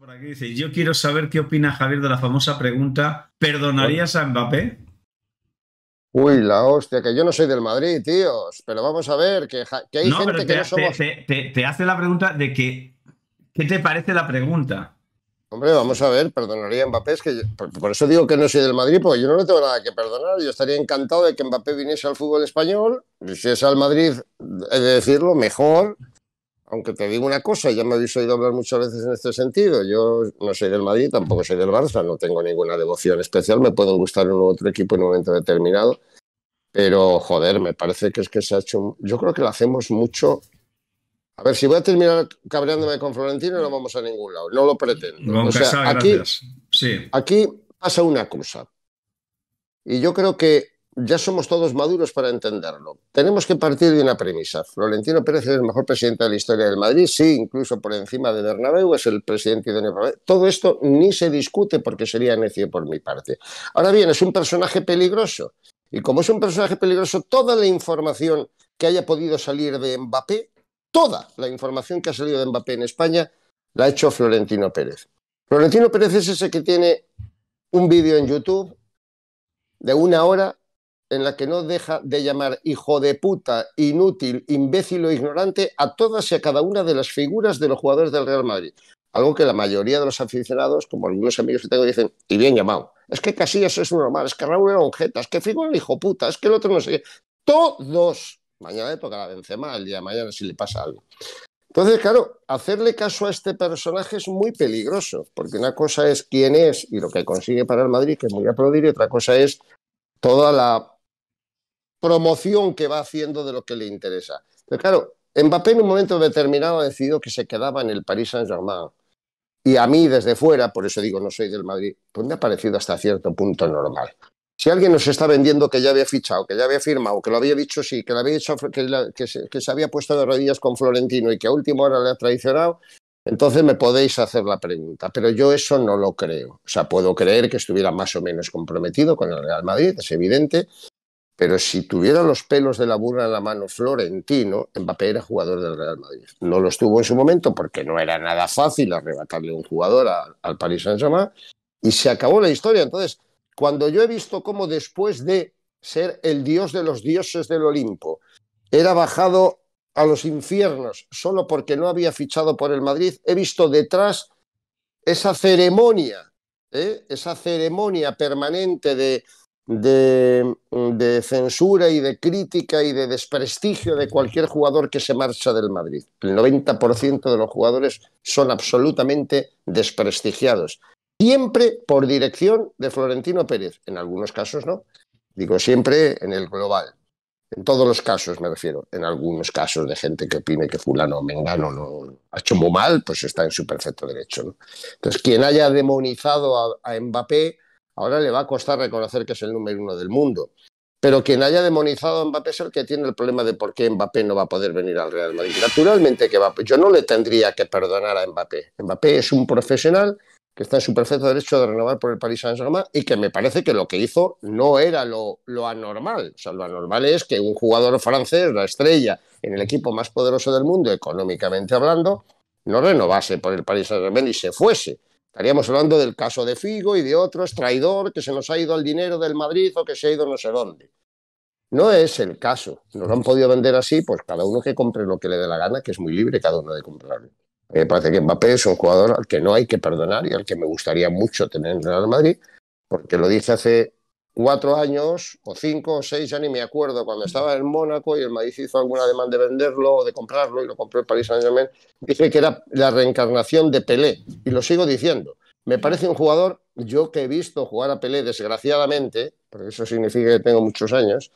por aquí, dice, yo quiero saber qué opina Javier de la famosa pregunta, ¿perdonarías a Mbappé? Uy, la hostia, que yo no soy del Madrid, tíos, pero vamos a ver, que, hay gente te, que no Te, hace la pregunta de que, ¿qué te parece la pregunta? Hombre, vamos a ver, perdonaría a Mbappé, es que por, eso digo que no soy del Madrid, porque yo no le tengo nada que perdonar, yo estaría encantado de que Mbappé viniese al fútbol español, y si es al Madrid, he de decirlo, mejor, aunque te digo una cosa, ya me habéis oído hablar muchas veces en este sentido. Yo no soy del Madrid, tampoco soy del Barça, no tengo ninguna devoción especial. Me pueden gustar un u otro equipo en un momento determinado, pero joder, me parece que es que se ha hecho. Yo creo que lo hacemos mucho. A ver, si voy a terminar cabreándome con Florentino, no vamos a ningún lado. No lo pretendo. sí. aquí pasa una cosa. Y yo creo que ya somos todos maduros para entenderlo. Tenemos que partir de una premisa. Florentino Pérez es el mejor presidente de la historia del Madrid, sí, incluso por encima de Bernabéu es el presidente de Madrid. Todo esto ni se discute porque sería necio por mi parte. Ahora bien, es un personaje peligroso. Y como es un personaje peligroso, toda la información que haya podido salir de Mbappé, toda la información que ha salido de Mbappé en España, la ha hecho Florentino Pérez. Florentino Pérez es ese que tiene un vídeo en YouTube de una hora en la que no deja de llamar hijo de puta, inútil, imbécil o ignorante a todas y a cada una de las figuras de los jugadores del Real Madrid. Algo que la mayoría de los aficionados, como algunos amigos que tengo, dicen, y bien llamado. Es que Casillas es normal, es que Raúl era jeta, es que Figo hijo puta, es que el otro no sé Todos. Mañana le tocará Benzema, el día de mañana si le pasa algo. Entonces, claro, hacerle caso a este personaje es muy peligroso, porque una cosa es quién es y lo que consigue para el Madrid, que es muy aplaudir, y otra cosa es toda la promoción que va haciendo de lo que le interesa. Pero claro, Mbappé en un momento determinado ha decidido que se quedaba en el Paris Saint-Germain. Y a mí desde fuera, por eso digo no soy del Madrid, pues me ha parecido hasta cierto punto normal. Si alguien nos está vendiendo que ya había fichado, que ya había firmado, que lo había dicho sí, que, se, que se había puesto de rodillas con Florentino y que a última hora le ha traicionado, entonces me podéis hacer la pregunta, pero yo eso no lo creo. O sea, puedo creer que estuviera más o menos comprometido con el Real Madrid, es evidente, pero si tuviera los pelos de la burra en la mano Florentino, Mbappé era jugador del Real Madrid. No lo estuvo en su momento porque no era nada fácil arrebatarle un jugador al Paris Saint-Germain y se acabó la historia. Entonces, cuando yo he visto cómo después de ser el dios de los dioses del Olimpo, era bajado a los infiernos solo porque no había fichado por el Madrid, he visto detrás esa ceremonia, ¿eh? esa ceremonia permanente de de, censura y de crítica y de desprestigio de cualquier jugador que se marcha del Madrid. El 90% de los jugadores son absolutamente desprestigiados. Siempre por dirección de Florentino Pérez, en algunos casos no. Digo siempre en el global. En todos los casos me refiero, en algunos casos de gente que opine que fulano o mengano no ha hecho muy mal, pues está en su perfecto derecho. Entonces, quien haya demonizado a, a Mbappé, ahora le va a costar reconocer que es el número uno del mundo. Pero quien haya demonizado a Mbappé es el que tiene el problema de por qué Mbappé no va a poder venir al Real Madrid. Naturalmente que va, yo no le tendría que perdonar a Mbappé. Mbappé es un profesional que está en su perfecto derecho de renovar por el Paris Saint-Germain y que me parece que lo que hizo no era lo, lo anormal. O lo anormal es que un jugador francés, la estrella, en el equipo más poderoso del mundo, económicamente hablando, no renovase por el Paris Saint-Germain y se fuese. Estaríamos hablando del caso de Figo y de otros, traidor, que se nos ha ido el dinero del Madrid o que se ha ido no sé dónde. No es el caso. Nos lo han podido vender así, pues cada uno que compre lo que le dé la gana, que es muy libre cada uno de comprarlo. Me parece que Mbappé es un jugador al que no hay que perdonar y al que me gustaría mucho tener en Real Madrid, porque lo dice hace cuatro años o cinco o seis, años, ni me acuerdo, cuando estaba en Mónaco y el Madrid hizo alguna demanda de venderlo o de comprarlo y lo compró el Paris Saint Germain, dije que era la reencarnación de Pelé y lo sigo diciendo. Me parece un jugador, yo que he visto jugar a Pelé desgraciadamente, porque eso significa que tengo muchos años,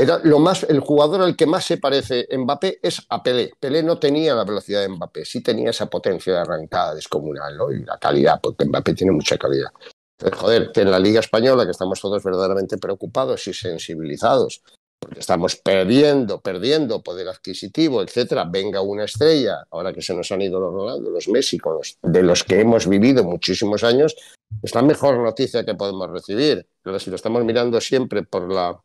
era lo más, el jugador al que más se parece Mbappé es a Pelé. Pelé no tenía la velocidad de Mbappé, sí tenía esa potencia de arrancada descomunal y la calidad, porque Mbappé tiene mucha calidad joder, que en la Liga Española, que estamos todos verdaderamente preocupados y sensibilizados, porque estamos perdiendo, perdiendo poder adquisitivo, etcétera, venga una estrella, ahora que se nos han ido los Rolando, los Messi, con los, de los que hemos vivido muchísimos años, es la mejor noticia que podemos recibir. Pero si lo estamos mirando siempre por la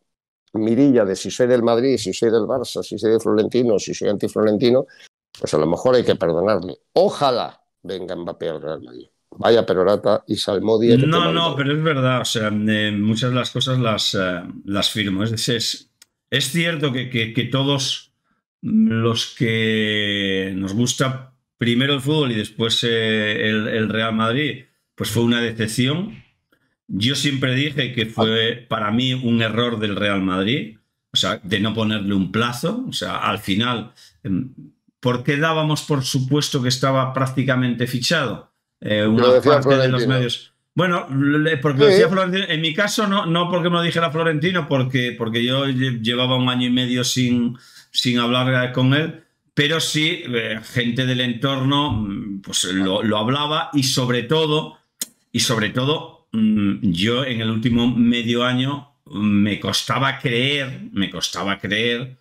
mirilla de si soy del Madrid, si soy del Barça, si soy de Florentino, si soy antiflorentino, pues a lo mejor hay que perdonarme, Ojalá venga Mbappé al Real Madrid. Vaya perorata y Salmodia. No, no, pero es verdad. O sea, eh, muchas de las cosas las, eh, las firmo. Es, es, es cierto que, todos los que nos gusta primero el fútbol y después eh, el, el, Real Madrid, pues fue una decepción. Yo siempre dije que fue para mí un error del Real Madrid, o sea, de no ponerle un plazo. O sea, al final, em, ¿por qué dábamos por supuesto que estaba prácticamente fichado? Eh, de los medios. Bueno, porque En mi caso, no, no porque me lo dijera Florentino, porque, porque yo llevaba un año y medio sin, sin hablar eh, con él, pero sí, eh, gente del entorno mm, pues lo, lo, hablaba y sobre todo, y sobre todo, mm, yo en el último medio año mm, me costaba creer, me costaba creer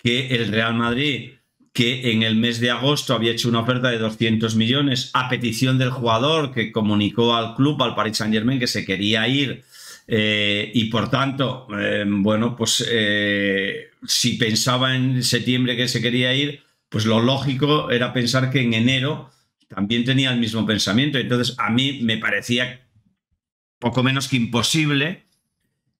que el Real Madrid que en el mes de agosto había hecho una oferta de 200 millones a petición del jugador que comunicó al club, al Paris Saint Germain, que se quería ir. Eh, y por tanto, eh, bueno, pues eh, si pensaba en septiembre que se quería ir, pues lo lógico era pensar que en enero también tenía el mismo pensamiento. Entonces, a mí me parecía poco menos que imposible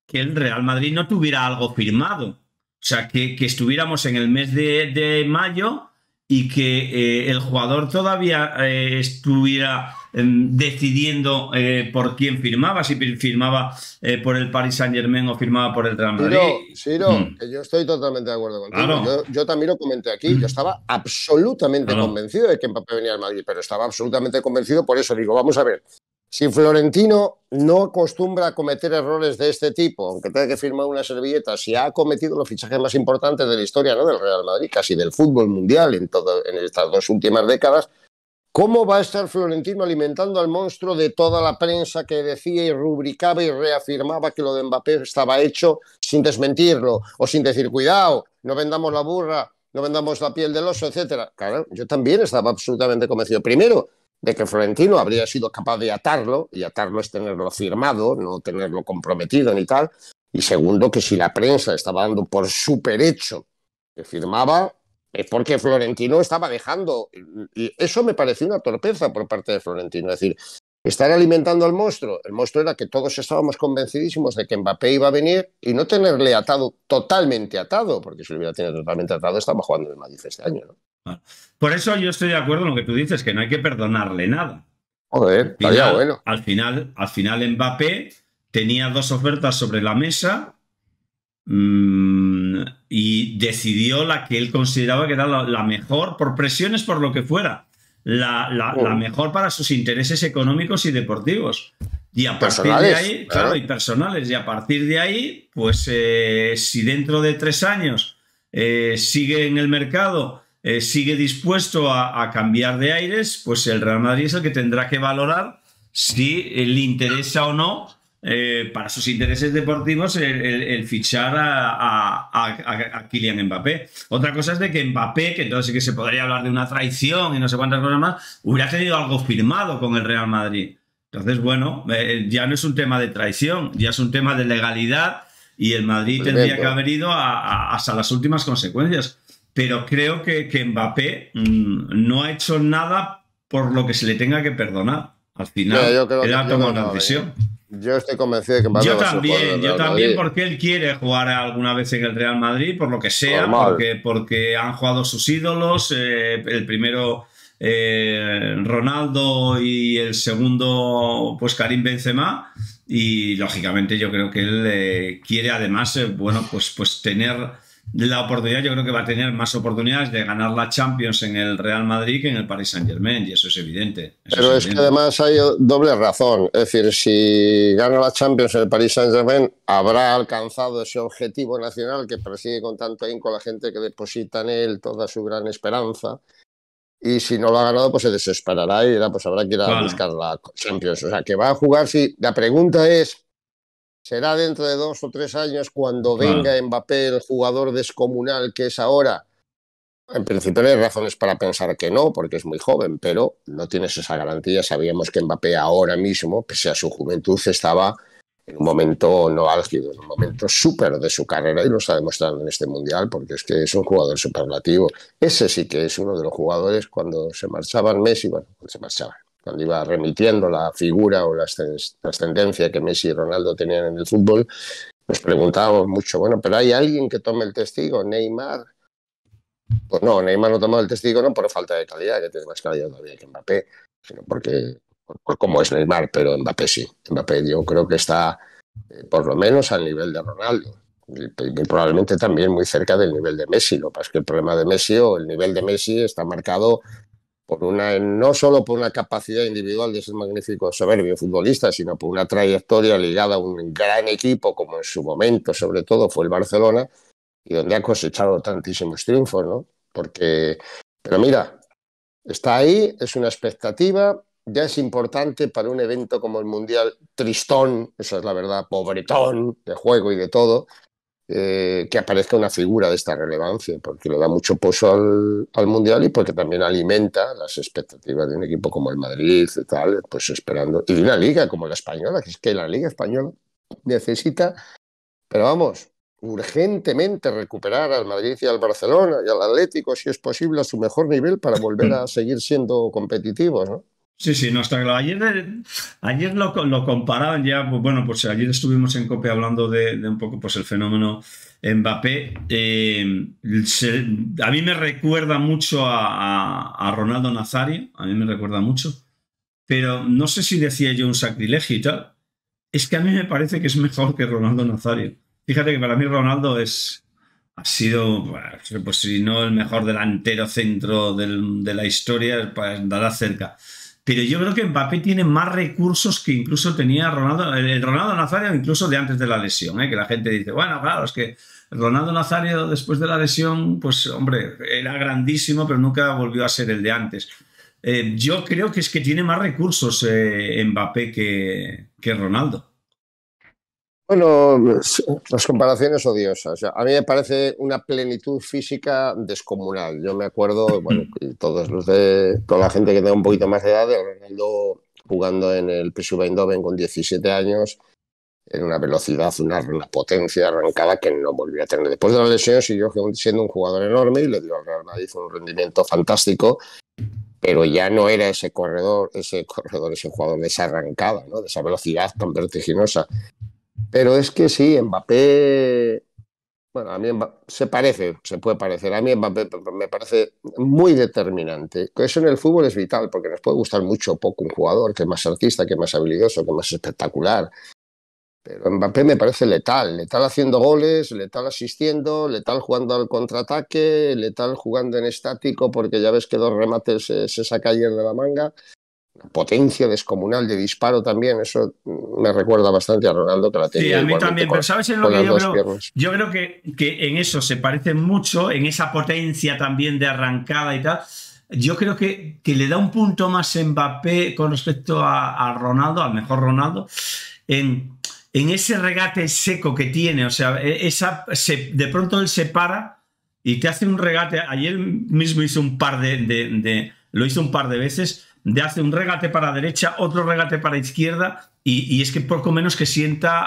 que el Real Madrid no tuviera algo firmado o sea, que, estuviéramos en el mes de, mayo y que eh, el jugador todavía eh, estuviera em, decidiendo eh, por quién firmaba, si firmaba por el Paris Saint Germain o firmaba por el Real Madrid. Siro, mm. yo estoy totalmente de acuerdo contigo. Yo, también lo comenté aquí. Mm. Yo estaba absolutamente convencido de que papel venía al Madrid, pero estaba absolutamente convencido. Por eso digo, vamos a ver, si Florentino no acostumbra a cometer errores de este tipo, aunque tenga que firmar una servilleta, si ha cometido los fichajes más importantes de la historia, no del Real Madrid, casi del fútbol mundial en, todo, en estas dos últimas décadas, ¿cómo va a estar Florentino alimentando al monstruo de toda la prensa que decía y rubricaba y reafirmaba que lo de Mbappé estaba hecho sin desmentirlo o sin decir, cuidado, no vendamos la burra, no vendamos la piel del oso, etcétera? Claro, yo también estaba absolutamente convencido. Primero, de que Florentino habría sido capaz de atarlo, y atarlo es tenerlo firmado, no tenerlo comprometido ni tal, y segundo, que si la prensa estaba dando por hecho que firmaba, es porque Florentino estaba dejando, y eso me pareció una torpeza por parte de Florentino, es decir, estar alimentando al monstruo. El monstruo era que todos estábamos convencidísimos de que Mbappé iba a venir y no tenerle atado, totalmente atado, porque si lo hubiera tenido totalmente atado, estaba jugando en el Madrid este año. ¿no? Por eso yo estoy de acuerdo en lo que tú dices, que no hay que perdonarle nada. Joder, bueno. Al final, al final Mbappé tenía dos ofertas sobre la mesa mm, y decidió la que él consideraba que era la, mejor, por presiones, por lo que fuera, la, mejor para sus intereses económicos y deportivos. Y a partir de ahí, claro, y personales. Y a partir de ahí, pues eh, si dentro de tres años eh, sigue en el mercado eh, sigue dispuesto a, cambiar de aires, pues el Real Madrid es el que tendrá que valorar si le interesa o no, eh, para sus intereses deportivos, el, fichar a, Kylian Mbappé. Otra cosa es de que Mbappé, que entonces sí que se podría hablar de una traición y no sé cuántas cosas más, hubiera tenido algo firmado con el Real Madrid. Entonces, bueno, eh, ya no es un tema de traición, ya es un tema de legalidad y el Madrid tendría que haber ido hasta las últimas consecuencias pero creo que, Mbappé mm, no ha hecho nada por lo que se le tenga que perdonar. Al final, yo, él ha una decisión. Eh. Yo estoy convencido de que Mbappé va también, a yo también, porque él quiere jugar alguna vez en el Real Madrid, por lo que sea, porque, porque, han jugado sus ídolos. Eh, el primero, eh, Ronaldo, y el segundo, pues Karim Benzema. Y lógicamente, yo creo que él quiere además, bueno, pues, pues tener la oportunidad, yo creo que va a tener más oportunidades de ganar la Champions en el Real Madrid que en el Paris Saint Germain, y eso es evidente. Pero es, que además hay doble razón. Es decir, si gana la Champions en el Paris Saint Germain, habrá alcanzado ese objetivo nacional que persigue con tanto ahínco la gente que deposita en él toda su gran esperanza. Y si no lo ha ganado, pues se desesperará y pues habrá que ir a buscar la Champions. O sea, que va a jugar si. La pregunta es será dentro de dos o tres años cuando venga Mbappé el jugador descomunal que es ahora. En principio hay razones para pensar que no, porque es muy joven, pero no tienes esa garantía. Sabíamos que Mbappé ahora mismo, pese a su juventud, estaba en un momento no álgido, en un momento súper de su carrera y lo está demostrando en este mundial, porque es que es un jugador superlativo. Ese sí que es uno de los jugadores cuando se marchaban Messi, bueno, cuando se marchaban cuando iba remitiendo la figura o la trascendencia que Messi y Ronaldo tenían en el fútbol, nos preguntábamos mucho, bueno, pero ¿hay alguien que tome el testigo? Neymar. Pues no, Neymar no tomado el testigo no por falta de calidad, que tiene más calidad todavía que Mbappé, sino porque, por, cómo es Neymar, pero Mbappé sí. Mbappé yo creo que está eh, por lo menos al nivel de Ronaldo. y probablemente también muy cerca del nivel de Messi. Lo que pasa es que el problema de Messi o el nivel de Messi está marcado por una, no solo por una capacidad individual de ser magnífico soberbio futbolista, sino por una trayectoria ligada a un gran equipo como en su momento, sobre todo, fue el Barcelona, y donde ha cosechado tantísimos triunfos, ¿no? Porque, pero mira, está ahí, es una expectativa, ya es importante para un evento como el Mundial tristón, esa es la verdad, pobretón de juego y de todo, eh, que aparezca una figura de esta relevancia, porque le da mucho pozo al, Mundial y porque también alimenta las expectativas de un equipo como el Madrid y tal, pues esperando. Y una liga como la española, que es que la liga española necesita, pero vamos, urgentemente recuperar al Madrid y al Barcelona y al Atlético, si es posible, a su mejor nivel para volver a seguir siendo competitivos, ¿no? Sí, sí, no está claro. Ayer, eh, ayer lo, comparaban ya, pues, bueno, pues ayer estuvimos en COPE hablando de, un poco pues el fenómeno Mbappé. Eh, a mí me recuerda mucho a, Ronaldo Nazario, a mí me recuerda mucho, pero no sé si decía yo un sacrilegio y tal. Es que a mí me parece que es mejor que Ronaldo Nazario. Fíjate que para mí Ronaldo es, ha sido, pues si no el mejor delantero centro de la historia, dará cerca. Pero yo creo que Mbappé tiene más recursos que incluso tenía Ronaldo, el Ronaldo Nazario, incluso de antes de la lesión, ¿eh? que la gente dice, bueno, claro, es que Ronaldo Nazario después de la lesión, pues hombre, era grandísimo, pero nunca volvió a ser el de antes. Eh, yo creo que es que tiene más recursos eh, Mbappé que, que Ronaldo. Bueno, las comparaciones odiosas. A mí me parece una plenitud física descomunal. Yo me acuerdo, bueno, todos los de toda la gente que tenga un poquito más de edad, de Ronaldo jugando en el PSV Eindhoven con 17 años, en una velocidad, una, potencia arrancada que no volvía a tener. Después de las lesiones siguió siendo un jugador enorme y le dio al Real hizo un rendimiento fantástico pero ya no era ese corredor, ese corredor, ese jugador de esa arrancada, ¿no? de esa velocidad tan vertiginosa. Pero es que sí, Mbappé. Bueno, a mí se parece, se puede parecer. A mí Mbappé me parece muy determinante. Eso en el fútbol es vital, porque nos puede gustar mucho o poco un jugador que es más artista, que es más habilidoso, que es más espectacular. Pero Mbappé me parece letal, letal haciendo goles, letal asistiendo, letal jugando al contraataque, letal jugando en estático porque ya ves que dos remates se, eh, se saca ayer de la manga potencia descomunal de disparo también, eso me recuerda bastante a Ronaldo que la tenía. Sí, a mí también, pero ¿sabes en lo que yo creo? Yo creo que, que, en eso se parece mucho, en esa potencia también de arrancada y tal. Yo creo que, le da un punto más Mbappé con respecto a, Ronaldo, al mejor Ronaldo, en, en, ese regate seco que tiene. O sea, e, esa, de pronto él se para y te hace un regate. Ayer mismo hizo un par lo hizo un par de veces de hace un regate para derecha, otro regate para izquierda, y, es que poco menos que sienta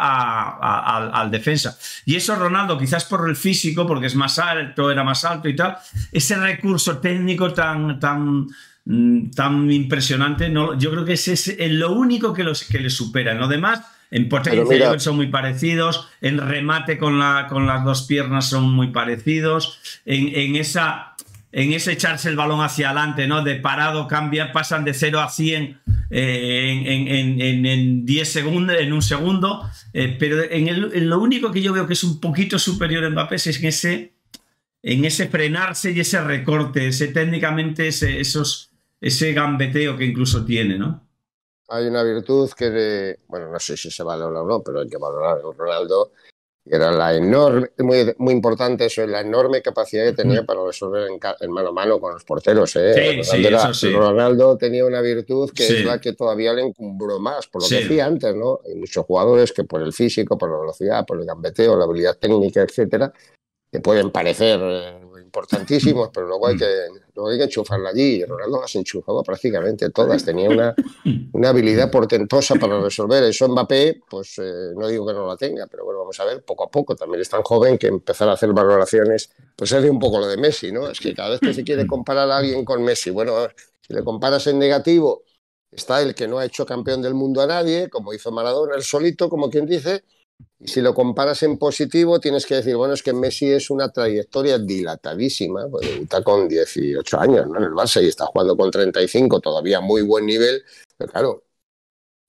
al, defensa. Y eso Ronaldo, quizás por el físico, porque es más alto, era más alto y tal, ese recurso técnico tan, tan, mm, tan impresionante, no, yo creo que es lo único que, los, que le supera. En lo demás, en potencia son muy parecidos, en remate con, la, con las dos piernas son muy parecidos, en, en esa en ese echarse el balón hacia adelante, ¿no? De parado, cambian, pasan de 0 a 100 eh, en, 10 segundos, en un segundo. Eh, pero en, lo único que yo veo que es un poquito superior en Mbappé es en ese, en ese frenarse y ese recorte, ese técnicamente ese, esos, ese gambeteo que incluso tiene, ¿no? Hay una virtud que, bueno, no sé si se valora o no, pero hay que valorar. Ronaldo era la enorme, muy, muy importante eso, la enorme capacidad que tenía para resolver en, mano a mano con los porteros. ¿eh? Ronaldo, tenía una virtud que es la que todavía le encumbró más, por lo que decía antes, ¿no? Hay muchos jugadores que por el físico, por la velocidad, por el gambeteo, la habilidad técnica, etcétera, que pueden parecer eh, importantísimos, pero luego hay mm. que, luego hay que enchufarla allí. Y Ronaldo las enchufaba prácticamente todas. Tenía una, mm. una habilidad portentosa para resolver. Eso Mbappé, pues eh, no digo que no la tenga, pero bueno, vamos a ver, poco a poco. También es tan joven que empezar a hacer valoraciones, pues es de un poco lo de Messi, ¿no? Es que cada vez que se quiere mm. comparar a alguien con Messi, bueno, si le comparas en negativo, está el que no ha hecho campeón del mundo a nadie, como hizo Maradona, el solito, como quien dice si lo comparas en positivo, tienes que decir, bueno, es que Messi es una trayectoria dilatadísima, Está pues con 18 años en el Barça y está jugando con 35, todavía muy buen nivel, pero claro,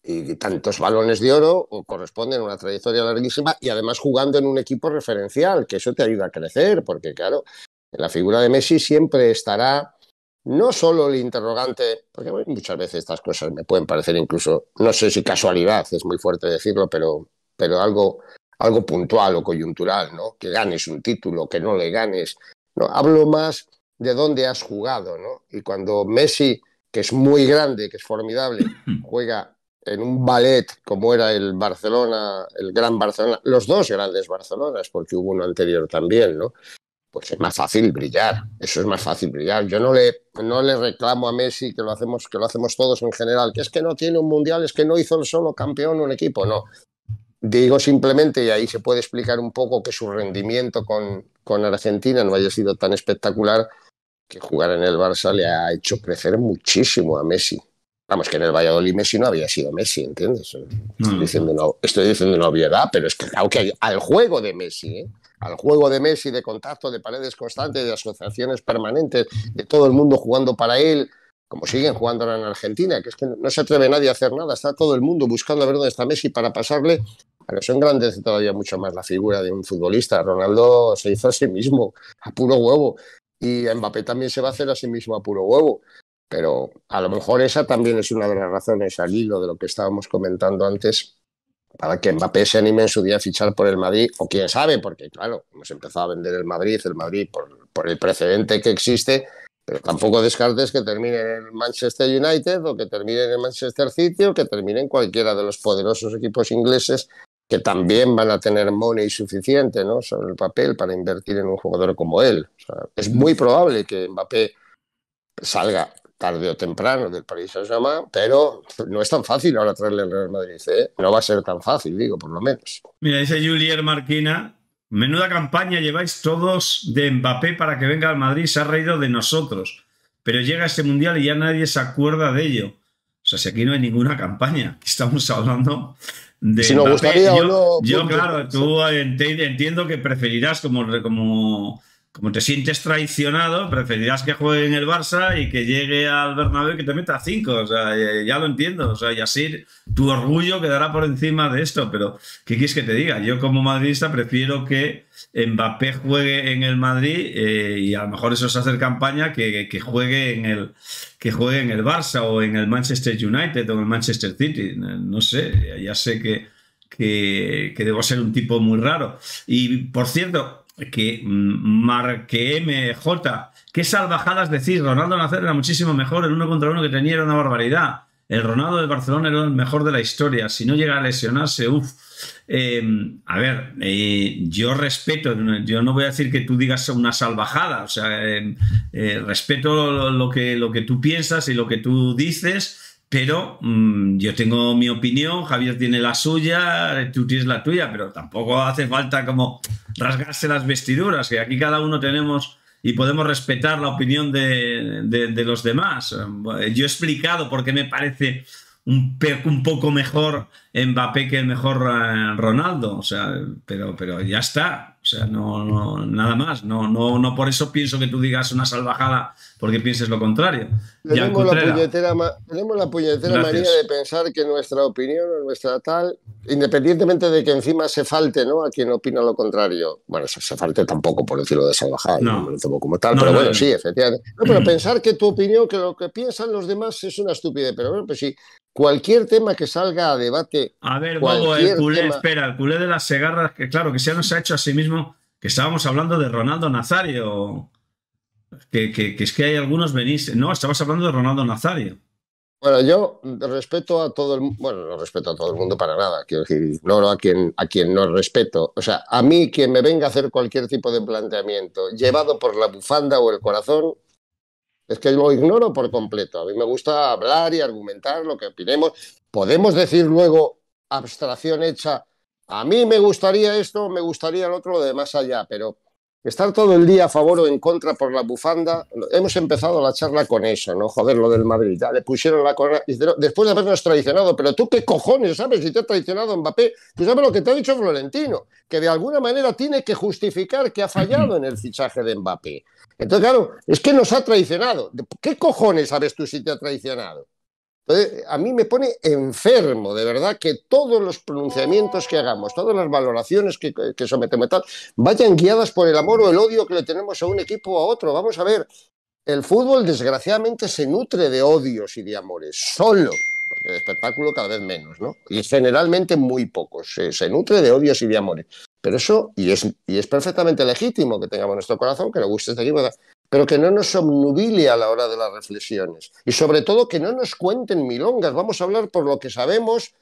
y tantos balones de oro corresponden a una trayectoria larguísima y además jugando en un equipo referencial, que eso te ayuda a crecer, porque claro, en la figura de Messi siempre estará no solo el interrogante, porque muchas veces estas cosas me pueden parecer incluso, no sé si casualidad, es muy fuerte decirlo, pero pero algo, algo puntual o coyuntural, ¿no? Que ganes un título, que no le ganes. No, hablo más de dónde has jugado, ¿no? Y cuando Messi, que es muy grande, que es formidable, juega en un ballet como era el Barcelona, el Gran Barcelona, los dos grandes Barcelonas, porque hubo uno anterior también, ¿no? Pues es más fácil brillar, eso es más fácil brillar. Yo no le, no le reclamo a Messi que lo, hacemos, que lo hacemos todos en general, que es que no tiene un mundial, es que no hizo el solo campeón un equipo, no. Digo simplemente, y ahí se puede explicar un poco que su rendimiento con, con Argentina no haya sido tan espectacular, que jugar en el Barça le ha hecho crecer muchísimo a Messi. Vamos, que en el Valladolid Messi no había sido Messi, ¿entiendes? Estoy diciendo una, estoy diciendo obviedad, pero es que, que al juego de Messi, ¿eh? al juego de Messi, de contacto, de paredes constantes, de asociaciones permanentes, de todo el mundo jugando para él, como siguen jugando ahora en Argentina, que es que no se atreve nadie a hacer nada, está todo el mundo buscando a ver dónde está Messi para pasarle pero eso engrandece todavía mucho más la figura de un futbolista. Ronaldo se hizo a sí mismo, a puro huevo. Y Mbappé también se va a hacer a sí mismo a puro huevo. Pero a lo mejor esa también es una de las razones, al hilo de lo que estábamos comentando antes, para que Mbappé se anime en su día a fichar por el Madrid, o quién sabe, porque claro, hemos empezado a vender el Madrid, el Madrid por, por el precedente que existe, pero tampoco descartes que termine en el Manchester United o que termine en el Manchester City o que termine en cualquiera de los poderosos equipos ingleses que también van a tener money suficiente ¿no? sobre el papel para invertir en un jugador como él. es mm. muy probable que Mbappé salga tarde o temprano del Paris Saint-Germain, pero no es tan fácil ahora traerle al Real Madrid. ¿eh? No va a ser tan fácil, digo, por lo menos. Mira, dice Julier Marquina, menuda campaña lleváis todos de Mbappé para que venga al Madrid, se ha reído de nosotros, pero llega este Mundial y ya nadie se acuerda de ello. O sea, si aquí no hay ninguna campaña, estamos hablando si nos gustaría yo, o no, yo, pues, claro, tú eh, entiendo que preferirás como, como como te sientes traicionado, preferirás que juegue en el Barça y que llegue al Bernabéu y que te meta cinco. O ya lo entiendo. y así tu orgullo quedará por encima de esto. Pero, ¿qué quieres que te diga? Yo como madridista prefiero que Mbappé juegue en el Madrid eh, y a lo mejor eso es hacer campaña que, juegue en el, que juegue en el Barça o en el Manchester United o en el Manchester City. No sé, ya sé Que, que debo ser un tipo muy raro. Y por cierto, que mm, marque MJ. Qué salvajadas decís, Ronaldo Nacer era muchísimo mejor, el uno contra uno que tenía era una barbaridad. El Ronaldo de Barcelona era el mejor de la historia. Si no llega a lesionarse, uff. Eh, a ver, eh, yo respeto, yo no voy a decir que tú digas una salvajada, o sea, eh, respeto que, lo que tú piensas y lo que tú dices pero mm, yo tengo mi opinión, Javier tiene la suya, tú tienes la tuya, pero tampoco hace falta como rasgarse las vestiduras, que aquí cada uno tenemos y podemos respetar la opinión de, los demás. Yo he explicado por qué me parece un, un, poco mejor Mbappé que el mejor eh, Ronaldo, o sea, pero, pero ya está. O sea, no, nada más. No, no, no por eso pienso que tú digas una salvajada porque pienses lo contrario. Tenemos la, puñetera, manía de pensar que nuestra opinión o nuestra tal, independientemente de que encima se falte ¿no? a quien opina lo contrario. Bueno, se, falte tampoco, por decirlo de salvajada, no, como tal, pero bueno, sí, efectivamente. pero pensar que tu opinión, que lo que piensan los demás es una estupidez. Pero bueno, pues sí, cualquier tema que salga a debate. A ver, Bobo, el culé, espera, el culé de las segarras, que claro, que se nos ha hecho a sí mismo que estábamos hablando de Ronaldo Nazario. Que, que, es que hay algunos venís. No, estabas hablando de Ronaldo Nazario. Bueno, yo respeto a todo el mundo, bueno, no respeto a todo el mundo para nada, quiero decir, ignoro a quien, a quien no respeto. O sea, a mí quien me venga a hacer cualquier tipo de planteamiento, llevado por la bufanda o el corazón, es que lo ignoro por completo. A mí me gusta hablar y argumentar lo que opinemos. Podemos decir luego abstracción hecha a mí me gustaría esto, me gustaría el otro, lo de más allá, pero estar todo el día a favor o en contra por la bufanda, hemos empezado la charla con eso, ¿no? Joder, lo del Madrid, ya le pusieron la corona, después de habernos traicionado, pero tú qué cojones sabes si te ha traicionado Mbappé, tú sabes lo que te ha dicho Florentino, que de alguna manera tiene que justificar que ha fallado en el fichaje de Mbappé. Entonces, claro, es que nos ha traicionado. ¿Qué cojones sabes tú si te ha traicionado? a mí me pone enfermo, de verdad, que todos los pronunciamientos que hagamos, todas las valoraciones que, sometemos sometemos, tal, vayan guiadas por el amor o el odio que le tenemos a un equipo o a otro. Vamos a ver, el fútbol desgraciadamente se nutre de odios y de amores, solo, porque el espectáculo cada vez menos, ¿no? Y generalmente muy pocos, se, nutre de odios y de amores. Pero eso, y es, y es perfectamente legítimo que tengamos nuestro corazón, que le guste este equipo, pero que no nos obnubile a la hora de las reflexiones. Y sobre todo que no nos cuenten milongas, vamos a hablar por lo que sabemos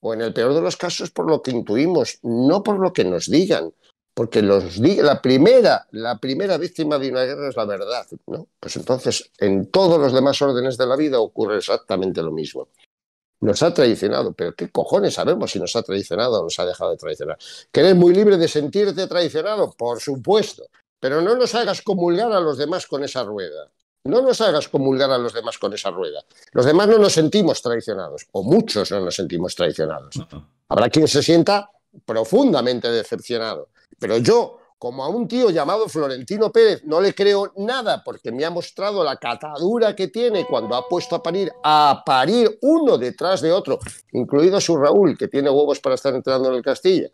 o en el peor de los casos por lo que intuimos, no por lo que nos digan, porque los la, primera, la primera víctima de una guerra es la verdad, ¿no? Pues entonces en todos los demás órdenes de la vida ocurre exactamente lo mismo. Nos ha traicionado, pero ¿qué cojones sabemos si nos ha traicionado o nos ha dejado de traicionar? ¿Que muy libre de sentirte traicionado? Por supuesto, pero no nos hagas comulgar a los demás con esa rueda. No nos hagas comulgar a los demás con esa rueda. Los demás no nos sentimos traicionados, o muchos no nos sentimos traicionados. Habrá quien se sienta profundamente decepcionado, pero yo, como a un tío llamado Florentino Pérez, no le creo nada porque me ha mostrado la catadura que tiene cuando ha puesto a parir, a parir uno detrás de otro, incluido su Raúl, que tiene huevos para estar entrando en el Castilla.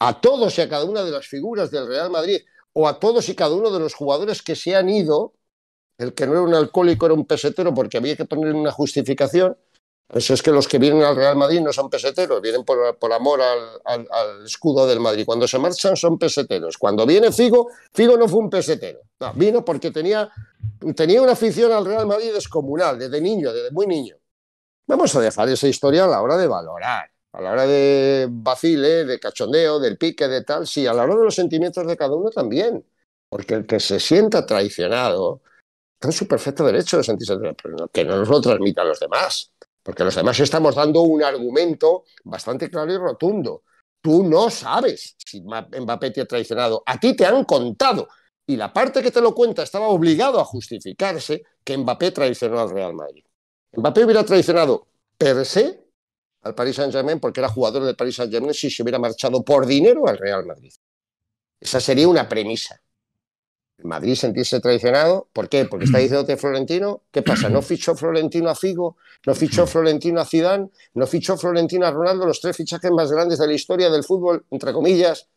A todos y a cada una de las figuras del Real Madrid, o a todos y cada uno de los jugadores que se han ido, el que no era un alcohólico era un pesetero porque había que poner una justificación, eso pues es que los que vienen al Real Madrid no son peseteros, vienen por, amor al, escudo del Madrid. Cuando se marchan son peseteros. Cuando viene Figo, Figo no fue un pesetero. vino porque tenía, tenía una afición al Real Madrid descomunal, desde niño, desde muy niño. Vamos a dejar esa historia a la hora de valorar a la hora de vacile, de cachondeo, del pique, de tal, sí, a la hora de los sentimientos de cada uno también. Porque el que se sienta traicionado tiene su perfecto derecho de sentirse traicionado, que no nos lo transmita a los demás. Porque los demás estamos dando un argumento bastante claro y rotundo. Tú no sabes si Mbappé te ha traicionado. A ti te han contado. Y la parte que te lo cuenta estaba obligado a justificarse que Mbappé traicionó al Real Madrid. Mbappé hubiera traicionado per se al Paris Saint-Germain porque era jugador del Paris Saint-Germain si se hubiera marchado por dinero al Real Madrid. Esa sería una premisa. Madrid sentirse traicionado, ¿por qué? Porque está de Florentino, ¿qué pasa? ¿No fichó Florentino a Figo? ¿No fichó Florentino a Zidane? ¿No fichó Florentino a Ronaldo? Los tres fichajes más grandes de la historia del fútbol, entre comillas.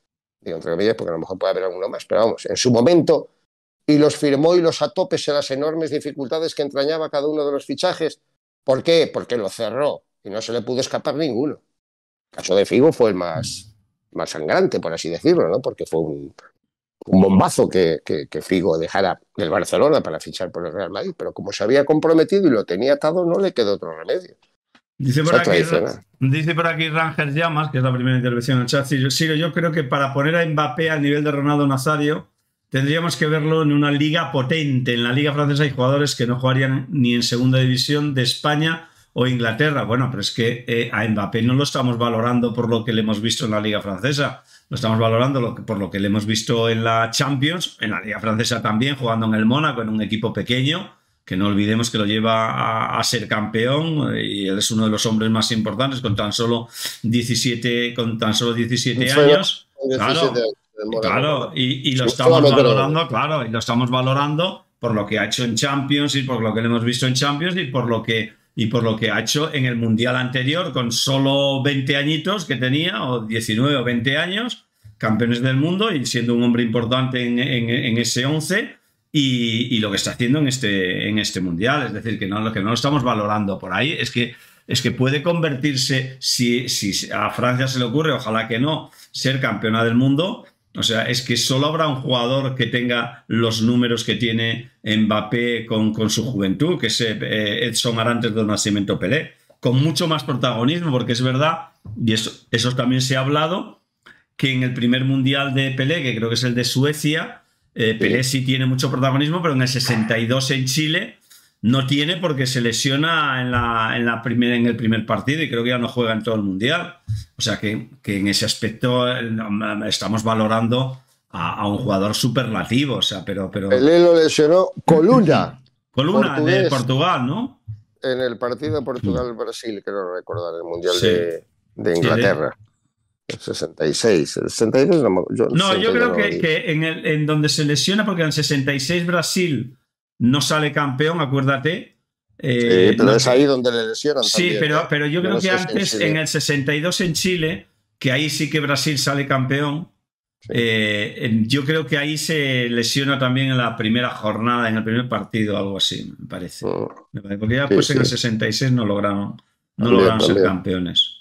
Digo entre comillas porque a lo mejor puede haber alguno más, pero vamos, en su momento. Y los firmó y los atopes en las enormes dificultades que entrañaba cada uno de los fichajes. ¿Por qué? Porque lo cerró y no se le pudo escapar ninguno. El caso de Figo fue el más, más sangrante, por así decirlo, ¿no? porque fue un, bombazo que, que, Figo dejara el Barcelona para fichar por el Real Madrid, pero como se había comprometido y lo tenía atado, no le quedó otro remedio. Dice por, aquí, dice por aquí Rangers Llamas, que es la primera intervención en el yo creo que para poner a Mbappé a nivel de Ronaldo Nazario, tendríamos que verlo en una liga potente. En la liga francesa hay jugadores que no jugarían ni en segunda división de España o Inglaterra. Bueno, pero es que eh, a Mbappé no lo estamos valorando por lo que le hemos visto en la Liga Francesa, lo estamos valorando por lo que le hemos visto en la Champions, en la Liga Francesa también, jugando en el Mónaco, en un equipo pequeño, que no olvidemos que lo lleva a, ser campeón eh, y él es uno de los hombres más importantes con tan solo 17, con tan solo 17 años. claro, claro y, y lo estamos valorando, claro, y lo estamos valorando por lo que ha hecho en Champions y por lo que le hemos visto en Champions y por lo que y por lo que ha hecho en el Mundial anterior, con solo 20 añitos que tenía, o 19 o 20 años, campeones del mundo y siendo un hombre importante en, ese 11 y, lo que está haciendo en este, en este Mundial. Es decir, que no, lo que no estamos valorando por ahí es que, es que puede convertirse, si a Francia se le ocurre, ojalá que no, ser campeona del mundo o sea, es que solo habrá un jugador que tenga los números que tiene Mbappé con, con su juventud, que es eh, Edson Arantes del Nacimiento Pelé, con mucho más protagonismo, porque es verdad, y eso, eso también se ha hablado, que en el primer mundial de Pelé, que creo que es el de Suecia, eh, Pelé sí tiene mucho protagonismo, pero en el 62 en Chile no tiene porque se lesiona en, la, en, la primera, en el primer partido y creo que ya no juega en todo el Mundial. O sea que, que en ese aspecto eh, estamos valorando a, un jugador superlativo. O sea, pero, pero... lo lesionó Coluna. Coluna, Portugal, ¿no? En el partido Portugal-Brasil, creo recordar, el Mundial de, Inglaterra. El 66. no, yo, creo que, en, el, en, donde se lesiona, porque en 66 Brasil no sale campeón, acuérdate. Eh, pero es ahí donde le lesionan. Sí, ¿eh? pero, yo creo que antes, en, el 62 en Chile, que ahí sí que Brasil sale campeón, eh, yo creo que ahí se lesiona también en la primera jornada, en el primer partido, algo así, me parece. Mm. Porque ya pues en el 66 no lograron, no lograron ser campeones.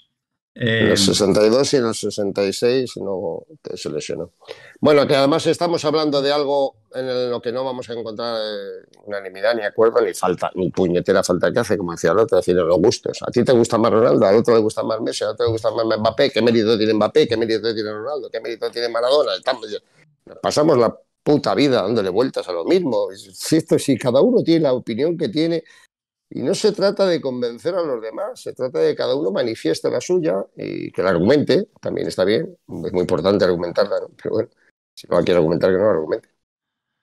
en el 62 em, y en el 66 no se lesionó. Bueno, que además estamos hablando de algo en lo que no vamos a encontrar eh, unanimidad, ni acuerdo, ni falta, ni puñetera falta que hace, como decía el otro, es decir, los gustos. A ti te gusta más Ronaldo, al otro le gusta más Messi, al otro le gusta más Mbappé, qué mérito tiene Mbappé, qué mérito tiene Ronaldo, qué mérito tiene Maradona. pasamos la puta vida dándole vueltas a lo mismo. Si, si cada uno tiene la opinión que tiene, y no se trata de convencer a los demás, se trata de que cada uno manifieste la suya y que la argumente, también está bien, es muy importante argumentarla, pero bueno. Si no quiere argumentar, que no argumente.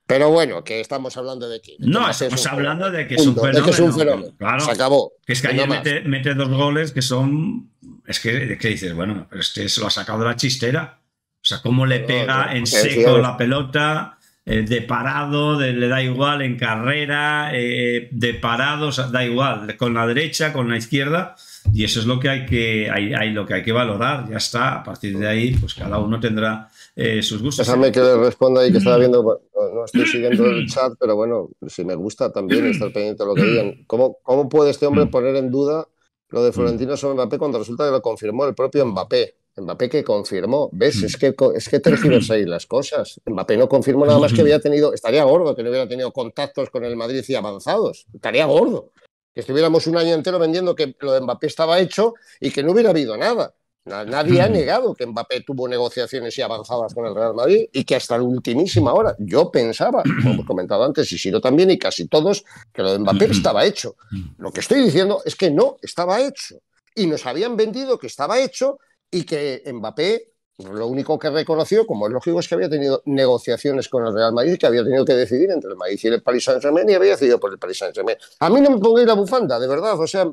Pero bueno, que estamos hablando de que. no, estamos hablando de que, es un fenómeno. Claro, se acabó. Que es que ayer mete, dos goles que son. Es que, dices, bueno, pero este lo ha sacado de la chistera. O sea, cómo le pega en seco la pelota, eh, de parado, le da igual en carrera, eh, de parado, da igual, con la derecha, con la izquierda. Y eso es lo que hay que, hay, hay lo que hay que valorar. Ya está. A partir de ahí, pues cada uno tendrá eh, sus gustos. Déjame que le responda ahí que estaba viendo, mm. no estoy siguiendo el mm. chat, pero bueno, si me gusta también estar pendiente de lo que digan. Mm. ¿Cómo, ¿Cómo puede este hombre poner en duda lo de Florentino sobre Mbappé cuando resulta que lo confirmó el propio Mbappé? Mbappé que confirmó, ¿ves? Es que, es que ahí las cosas. Mbappé no confirmó nada más que había tenido, estaría gordo que no hubiera tenido contactos con el Madrid y avanzados, estaría gordo. Que estuviéramos un año entero vendiendo que lo de Mbappé estaba hecho y que no hubiera habido nada. Nadie ha mm. negado que Mbappé tuvo negociaciones y avanzadas con el Real Madrid y que hasta la ultimísima hora yo pensaba, como hemos comentado antes, y Siro también y casi todos, que lo de Mbappé mm-hmm. estaba hecho. Mm-hmm. Lo que estoy diciendo es que no estaba hecho. Y nos habían vendido que estaba hecho y que Mbappé lo único que reconoció, como es lógico, es que había tenido negociaciones con el Real Madrid, que había tenido que decidir entre el Madrid y el Paris Saint-Germain y había decidido por el Paris Saint-Germain. A mí no me pongáis la bufanda, de verdad. O sea,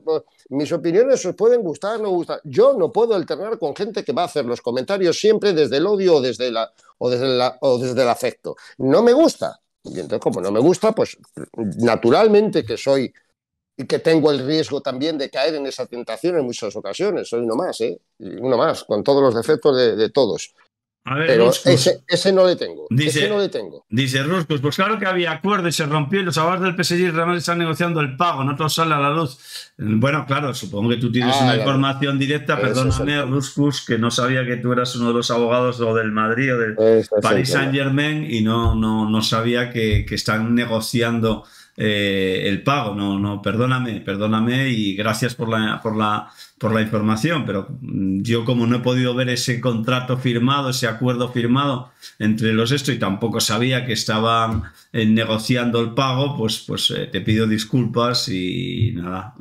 mis opiniones os pueden gustar, no gustar. Yo no puedo alternar con gente que va a hacer los comentarios siempre desde el odio desde, la, o desde, la, o desde el afecto. No me gusta. Y entonces, como no me gusta, pues naturalmente que soy que tengo el riesgo también de caer en esa tentación en muchas ocasiones. Soy uno más, ¿eh? Uno más, con todos los defectos de, todos. Pero ese, ese, no le tengo. Dice, ese no Dice pues claro que había acuerdo y se rompió y los abogados del PSG realmente están negociando el pago, no todo sale a la luz. Bueno, claro, supongo que tú tienes ah, una información directa, perdóname Ruscus que no sabía que tú eras uno de los abogados o del Madrid o del Paris Saint Germain y no, no, no sabía que, que están negociando eh, el pago. No, no, perdóname, perdóname y gracias por la, por, la, información. Pero yo, como no he podido ver ese contrato firmado, ese acuerdo firmado entre los esto y tampoco sabía que estaban eh, negociando el pago, pues, pues eh, te pido disculpas y nada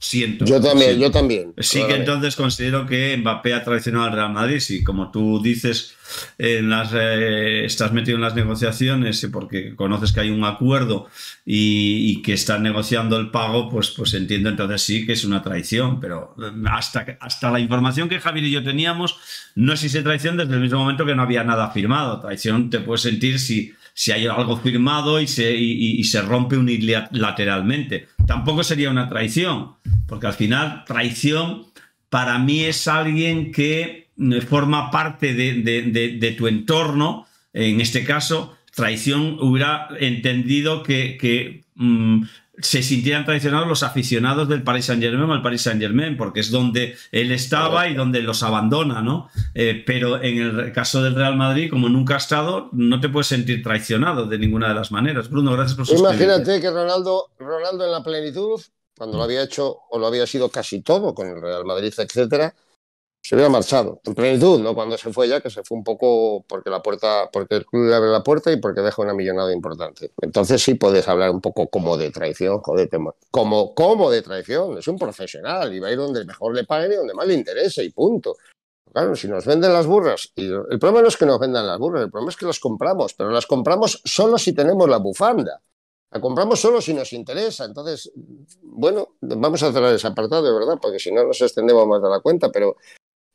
siento. Yo también, yo también. Sí que entonces considero que Mbappé ha traicionado al Real Madrid. Si como tú dices, en las, eh, estás metido en las negociaciones eh, porque conoces que hay un acuerdo y, que están negociando el pago, pues, pues entiendo entonces sí que es una traición. Pero eh, hasta, hasta la información que Javier y yo teníamos, no existe traición desde el mismo momento que no había nada firmado. Traición te puedes sentir si, si hay algo firmado y se, y se rompe unilateralmente tampoco sería una traición, porque al final traición para mí es alguien que eh, forma parte de, tu entorno, en este caso, traición hubiera entendido que, mm, se sintieran traicionados los aficionados del Paris Saint Germain al Paris Saint Germain, porque es donde él estaba y donde los abandona, ¿no? Eh, pero en el caso del Real Madrid, como nunca ha estado, no te puedes sentir traicionado de ninguna de las maneras. Bruno, gracias por su Imagínate que Ronaldo, Ronaldo en la plenitud, cuando lo había hecho o lo había sido casi todo con el Real Madrid, etcétera, se hubiera marchado. En plenitud, ¿no? Cuando se fue ya, que se fue un poco porque la puerta, porque el club le abre la puerta y porque deja una millonada importante. Entonces sí puedes hablar un poco como de traición, joder, como, como de traición. Es un profesional y va a ir donde mejor le pague y donde más le interese y punto. Claro, si nos venden las burras, y el problema no es que nos vendan las burras, el problema es que las compramos, pero las compramos solo si tenemos la bufanda. La compramos solo si nos interesa. Entonces, bueno, vamos a cerrar ese apartado, de verdad, porque si no nos extendemos más de la cuenta, pero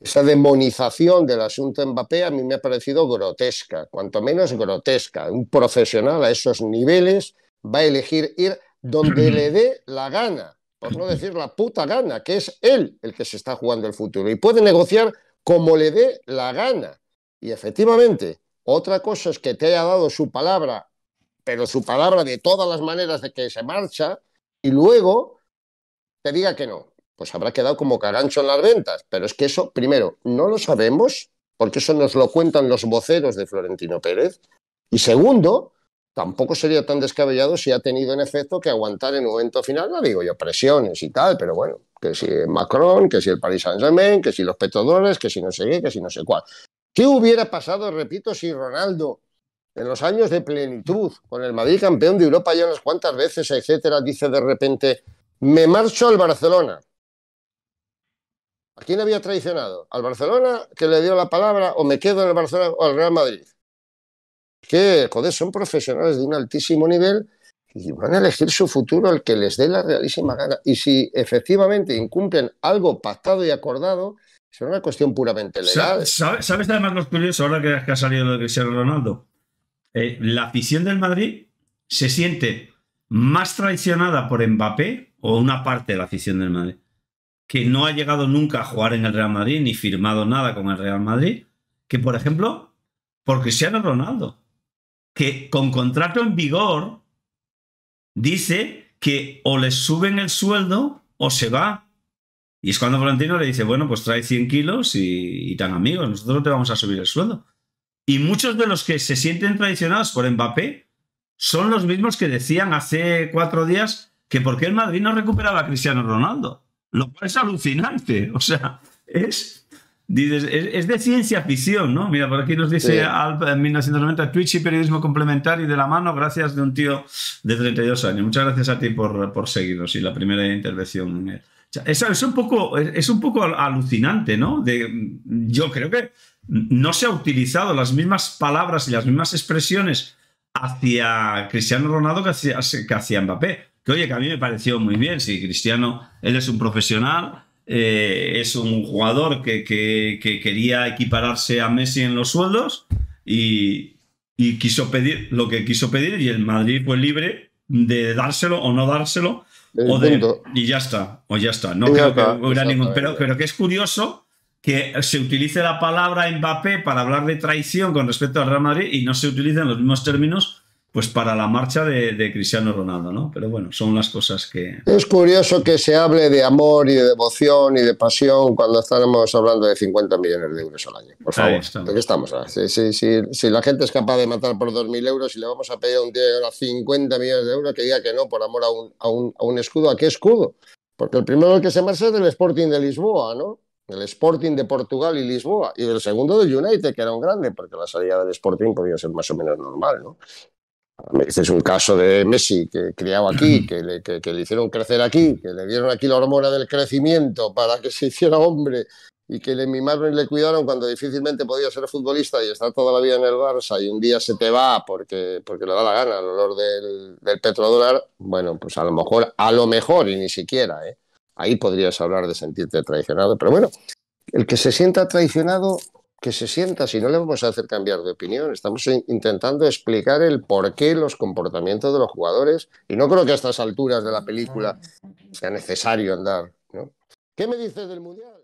esa demonización del asunto Mbappé a mí me ha parecido grotesca, cuanto menos grotesca. Un profesional a esos niveles va a elegir ir donde le dé la gana, por no decir la puta gana, que es él el que se está jugando el futuro y puede negociar como le dé la gana. Y efectivamente, otra cosa es que te haya dado su palabra, pero su palabra de todas las maneras de que se marcha y luego te diga que no pues habrá quedado como carancho en las ventas. Pero es que eso, primero, no lo sabemos, porque eso nos lo cuentan los voceros de Florentino Pérez. Y segundo, tampoco sería tan descabellado si ha tenido en efecto que aguantar en un momento final, no digo yo, presiones y tal, pero bueno, que si Macron, que si el Paris Saint-Germain, que si los Petrodores, que si no sé qué, que si no sé cuál. ¿Qué hubiera pasado, repito, si Ronaldo, en los años de plenitud, con el Madrid campeón de Europa ya unas cuantas veces, etcétera, dice de repente, me marcho al Barcelona? ¿A quién había traicionado? ¿Al Barcelona que le dio la palabra o me quedo en el Barcelona o al Real Madrid? Que, joder, son profesionales de un altísimo nivel y van a elegir su futuro al que les dé la realísima gana. Y si efectivamente incumplen algo pactado y acordado, será una cuestión puramente legal. ¿Sabes, además los curiosos ahora que, ha salido de Cristiano Ronaldo? Eh, la afición del Madrid se siente más traicionada por Mbappé o una parte de la afición del Madrid que no ha llegado nunca a jugar en el Real Madrid ni firmado nada con el Real Madrid, que por ejemplo, por Cristiano Ronaldo, que con contrato en vigor dice que o le suben el sueldo o se va. Y es cuando Florentino le dice, bueno, pues trae 100 kilos y, tan amigos, nosotros te vamos a subir el sueldo. Y muchos de los que se sienten traicionados por Mbappé son los mismos que decían hace cuatro días que por qué el Madrid no recuperaba a Cristiano Ronaldo. Lo cual es alucinante. O sea, es, dices, es, de ciencia ficción, ¿no? Mira, por aquí nos dice sí. en 1990 Twitch y periodismo complementario de la mano, gracias de un tío de 32 años. Muchas gracias a ti por, por seguirnos y la primera intervención. Es, es, un poco, es un poco alucinante, ¿no? De, yo creo que no se ha utilizado las mismas palabras y las mismas expresiones hacia Cristiano Ronaldo que que hacia Mbappé que oye, que a mí me pareció muy bien, sí, Cristiano, él es un profesional, eh, es un jugador que, quería equipararse a Messi en los sueldos y, quiso pedir lo que quiso pedir y el Madrid fue libre de dárselo o no dárselo. O y ya está, o ya está. No creo que Pero, que es curioso que se utilice la palabra Mbappé para hablar de traición con respecto al Real Madrid y no se en los mismos términos pues para la marcha de, Cristiano Ronaldo, ¿no? Pero bueno, son las cosas que... Es curioso que se hable de amor y de devoción y de pasión cuando estamos hablando de 50 millones de euros al año. Por favor, ¿de qué estamos? Si, la gente es capaz de matar por 2.000 euros y le vamos a pedir un día a 50 millones de euros, que diga que no por amor a un, escudo, ¿a qué escudo? Porque el primero que se marcha es del Sporting de Lisboa, ¿no? el Sporting de Portugal y Lisboa, y el segundo del United, que era un grande, porque la salida del Sporting podía ser más o menos normal, ¿no? Este es un caso de Messi, que criado aquí, que le, que, le hicieron crecer aquí, que le dieron aquí la hormona del crecimiento para que se hiciera hombre y que le mimaron y le cuidaron cuando difícilmente podía ser futbolista y estar toda la vida en el Barça y un día se te va porque, porque le da la gana el olor del, del petrodólar, bueno, pues a lo mejor, a lo mejor y ni siquiera, ¿eh? ahí podrías hablar de sentirte traicionado, pero bueno, el que se sienta traicionado que se sienta, si no le vamos a hacer cambiar de opinión. Estamos intentando explicar el porqué los comportamientos de los jugadores y no creo que a estas alturas de la película sea necesario andar. ¿Qué me dices del Mundial?